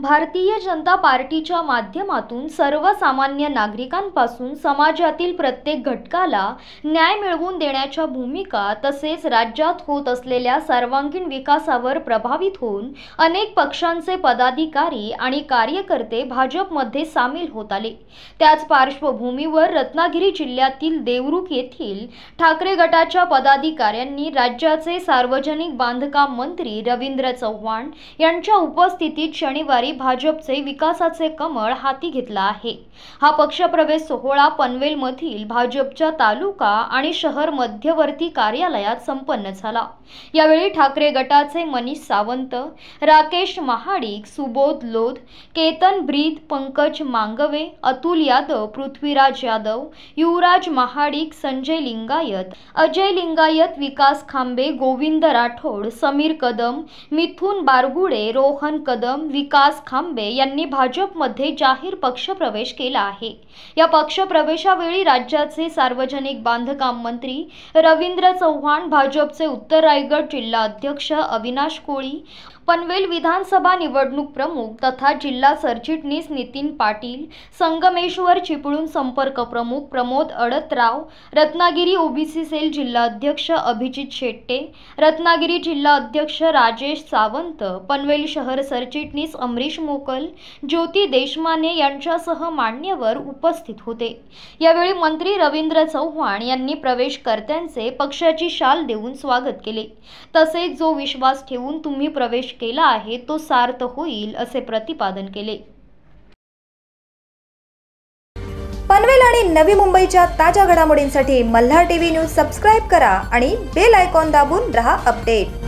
भारतीय जनता पार्टीच्या माध्यमातून सर्वसामान्य नागरिकांपासून समाजातील प्रत्येक घटकाला न्याय मिळवून देण्याच्या भूमिका तसेच राज्यात होत असलेल्या सर्वांगीण विकासावर प्रभावित होऊन अनेक पक्षांचे पदाधिकारी आणि कार्यकर्ते भाजपमध्ये सामील होत आले त्याच पार्श्वभूमीवर रत्नागिरी जिल्ह्यातील देवरुख येथील ठाकरे गटाच्या पदाधिकाऱ्यांनी राज्याचे सार्वजनिक बांधकाम मंत्री रवींद्र चव्हाण यांच्या उपस्थितीत शनिवारी गुरुवारी भाजपचे विकासाचे कमळ हाती घेतला आहे हा पक्षप्रवेश सोहळा पनवेलमधील भाजपच्या तालुका आणि शहर मध्यवर्ती कार्यालयात संपन्न झाला यावेळी ठाकरे गटाचे मनीष सावंत राकेश महाडिक सुबोध लोध केतन ब्रीद पंकज मांगवे अतुल यादव पृथ्वीराज यादव युवराज महाडिक संजय लिंगायत अजय लिंगायत विकास खांबे गोविंद राठोड समीर कदम मिथुन बारगुडे रोहन कदम विकास विलास खांबे यांनी भाजपमध्ये जाहीर पक्षप्रवेश केला आहे या पक्ष प्रवेशावेळी राज्याचे सार्वजनिक बांधकाम मंत्री रवींद्र चव्हाण भाजपचे उत्तर रायगड जिल्हा अध्यक्ष अविनाश कोळी पनवेल विधानसभा निवडणूक प्रमुख तथा जिल्हा सरचिटणीस नितीन पाटील संगमेश्वर चिपळूण संपर्क प्रमुख प्रमोद अडतराव रत्नागिरी ओबीसी सेल जिल्हा अध्यक्ष अभिजित शेट्टे रत्नागिरी जिल्हा अध्यक्ष राजेश सावंत पनवेल शहर सरचिटणीस अमृत अमरीश मोकल ज्योती देशमाने यांच्यासह मान्यवर उपस्थित होते यावेळी मंत्री रवींद्र चव्हाण यांनी प्रवेशकर्त्यांचे पक्षाची शाल देऊन स्वागत केले तसेच जो विश्वास ठेवून तुम्ही प्रवेश केला आहे तो सार्थ होईल असे प्रतिपादन केले पनवेल आणि नवी मुंबईच्या ताज्या घडामोडींसाठी मल्हार टीव्ही न्यूज सबस्क्राईब करा आणि बेल आयकॉन दाबून रहा अपडेट